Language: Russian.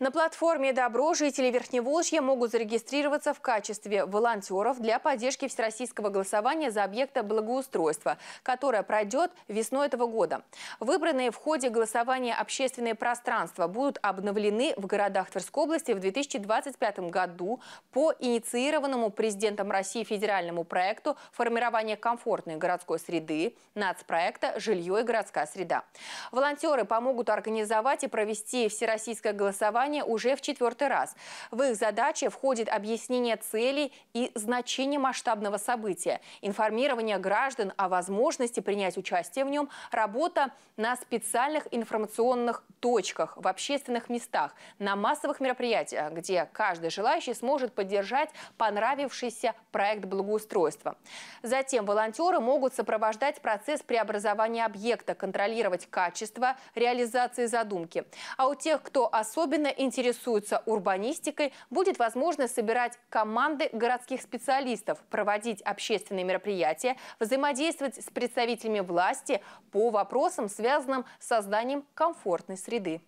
На платформе «Добро» жители Верхневолжья могут зарегистрироваться в качестве волонтеров для поддержки всероссийского голосования за объекта благоустройства, которое пройдет весной этого года. Выбранные в ходе голосования общественные пространства будут обновлены в городах Тверской области в 2025 году по инициированному президентом России федеральному проекту формирования комфортной городской среды» нацпроекта «Жилье и городская среда». Волонтеры помогут организовать и провести всероссийское голосование образования уже в четвертый раз. В их задачи входит объяснение целей и значения масштабного события, информирование граждан о возможности принять участие в нем, работа на специальных информационных точках, в общественных местах, на массовых мероприятиях, где каждый желающий сможет поддержать понравившийся проект благоустройства. Затем волонтеры могут сопровождать процесс преобразования объекта, контролировать качество реализации задумки. А у тех, кто особенно интересуются урбанистикой, будет возможность собирать команды городских специалистов, проводить общественные мероприятия, взаимодействовать с представителями власти по вопросам, связанным с созданием комфортной среды.